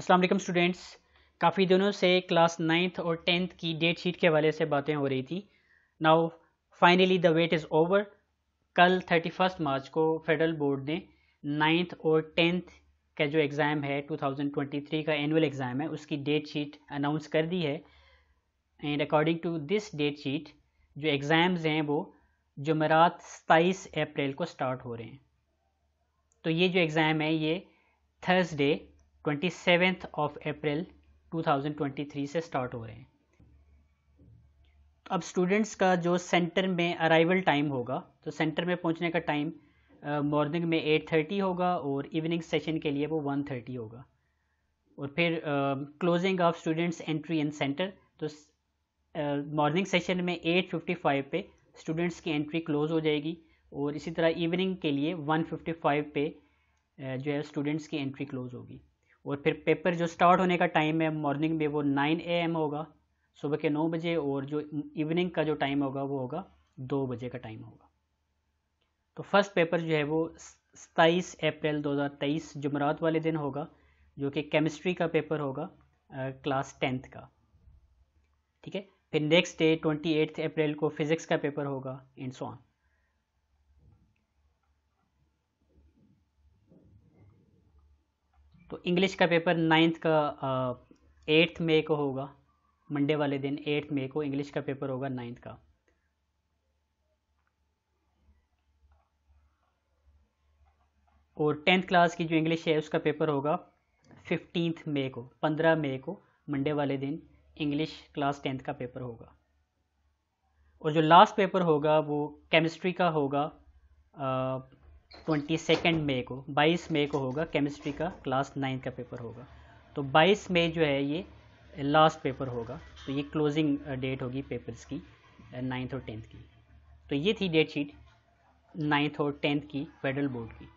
Aslam students काफ़ी दिनों से क्लास नाइन्थ और टेंथ की डेट शीट के हवाले से बातें हो रही थी now finally the wait is over कल थर्टी फर्स्ट मार्च को फेडरल बोर्ड ने नाइन्थ और टेंथ का जो एग्ज़ाम है 2023 का एनुअल एग्ज़ाम है उसकी डेट शीट अनाउंस कर दी है and according to this date sheet जो एग्ज़ाम्स हैं वो जमेरात सताईस अप्रैल को स्टार्ट हो रहे हैं तो ये जो एग्ज़ाम है ये Thursday twenty seventh of April 2023 से स्टार्ट हो रहे हैं अब स्टूडेंट्स का जो सेंटर में अराइवल टाइम होगा तो सेंटर में पहुंचने का टाइम मॉर्निंग में 8:30 होगा और इवनिंग सेशन के लिए वो 1:30 होगा और फिर closing of students entry in centre तो मॉर्निंग uh, सेशन में 8:55 पे स्टूडेंट्स की एंट्री क्लोज हो जाएगी और इसी तरह इवनिंग के लिए 1:55 पे uh, जो है स्टूडेंट्स की एंट्री क्लोज होगी और फिर पेपर जो स्टार्ट होने का टाइम है मॉर्निंग में वो नाइन ए एम होगा सुबह के नौ बजे और जो इवनिंग का जो टाइम होगा वो होगा दो बजे का टाइम होगा तो फर्स्ट पेपर जो है वो सताईस अप्रैल 2023 जुमरात वाले दिन होगा जो कि केमिस्ट्री का पेपर होगा क्लास टेंथ का ठीक है फिर next day twenty eighth April को फिज़िक्स का पेपर होगा एंड सो ऑन इंग्लिश का पेपर नाइन्थ का एट्थ मे को होगा मंडे वाले दिन एट्थ मे को इंग्लिश का पेपर होगा नाइन्थ का और टेंथ क्लास की जो इंग्लिश है उसका पेपर होगा फिफ्टींथ मे को पंद्रह मई को मंडे वाले दिन इंग्लिश क्लास टेंथ का पेपर होगा और जो लास्ट पेपर होगा वो केमिस्ट्री का होगा ट्वेंटी सेकेंड मई को बाईस मई को होगा केमिस्ट्री का क्लास नाइन्थ का पेपर होगा तो बाईस मई जो है ये लास्ट पेपर होगा तो ये क्लोजिंग डेट होगी पेपर्स की नाइन्थ और टेंथ की तो ये थी डेट शीट नाइन्थ और टेंथ की फेडरल बोर्ड की